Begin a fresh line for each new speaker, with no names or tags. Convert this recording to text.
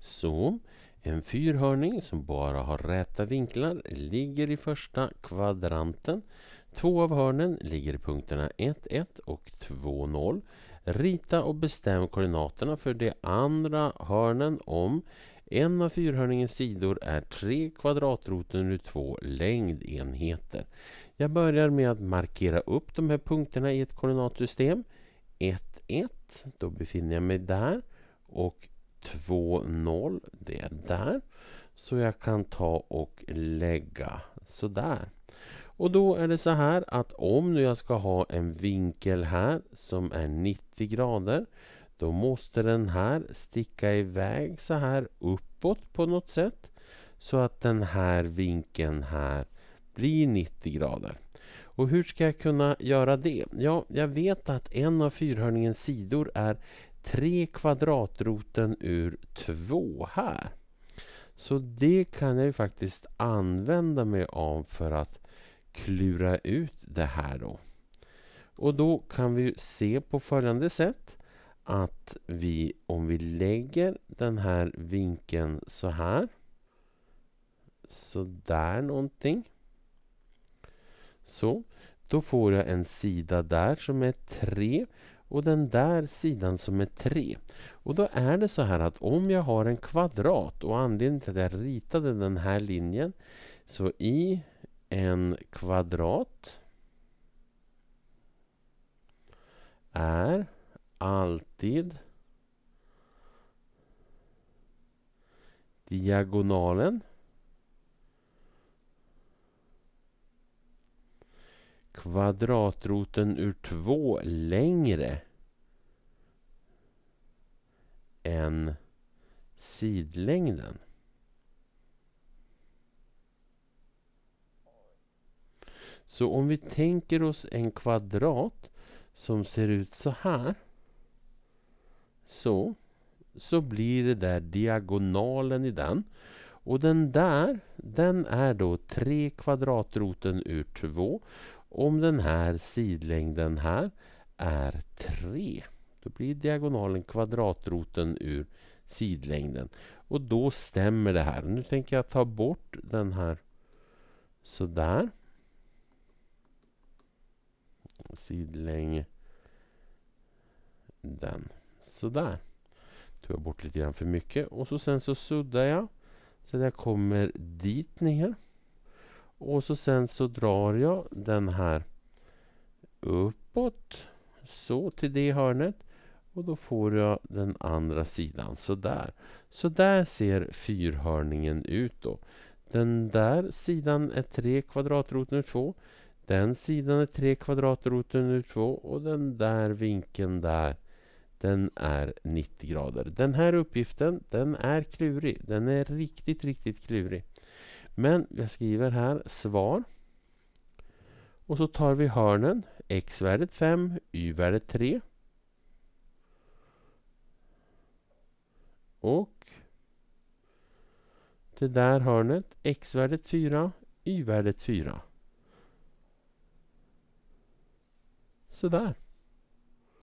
Så, en fyrhörning som bara har räta vinklar ligger i första kvadranten. Två av hörnen ligger i punkterna 1, 1 och 2, 0. Rita och bestäm koordinaterna för de andra hörnen om en av fyrhörningens sidor är 3 kvadratroten ur 2 längdenheter. Jag börjar med att markera upp de här punkterna i ett koordinatsystem. 1, 1, då befinner jag mig där. Och 2,0. Det är där. Så jag kan ta och lägga sådär. Och då är det så här att om nu jag ska ha en vinkel här som är 90 grader då måste den här sticka iväg så här uppåt på något sätt så att den här vinkeln här blir 90 grader. Och hur ska jag kunna göra det? Ja, jag vet att en av fyrhörningens sidor är 3 kvadratroten ur 2 här. Så det kan jag ju faktiskt använda mig av för att klura ut det här då. Och då kan vi se på följande sätt att vi om vi lägger den här vinkeln så här. Så där någonting. Så. Då får jag en sida där som är 3 och den där sidan som är 3. Och då är det så här att om jag har en kvadrat och anledningen till att jag ritade den här linjen så i en kvadrat är alltid diagonalen kvadratroten ur 2 längre än sidlängden. Så om vi tänker oss en kvadrat som ser ut så här. Så. Så blir det där diagonalen i den. Och den där, den är då 3 kvadratroten ur 2. Om den här sidlängden här är 3 då blir diagonalen kvadratroten ur sidlängden. Och då stämmer det här. Nu tänker jag ta bort den här sådär. Sidlängden. den. Sådär. Tog jag bort lite grann för mycket och så sen så suddar jag så att jag kommer dit ner. Och så sen så drar jag den här uppåt. Så till det hörnet. Och då får jag den andra sidan. Så där. Så där ser fyrhörningen ut då. Den där sidan är 3 kvadratroten ur 2. Den sidan är 3 kvadratroten ur 2. Och den där vinkeln där den är 90 grader. Den här uppgiften, den är klurig. Den är riktigt, riktigt klurig. Men jag skriver här svar. Och så tar vi hörnen. X-värdet 5, Y-värdet 3. Och det där hörnet, X-värdet 4, Y-värdet 4. Sådär.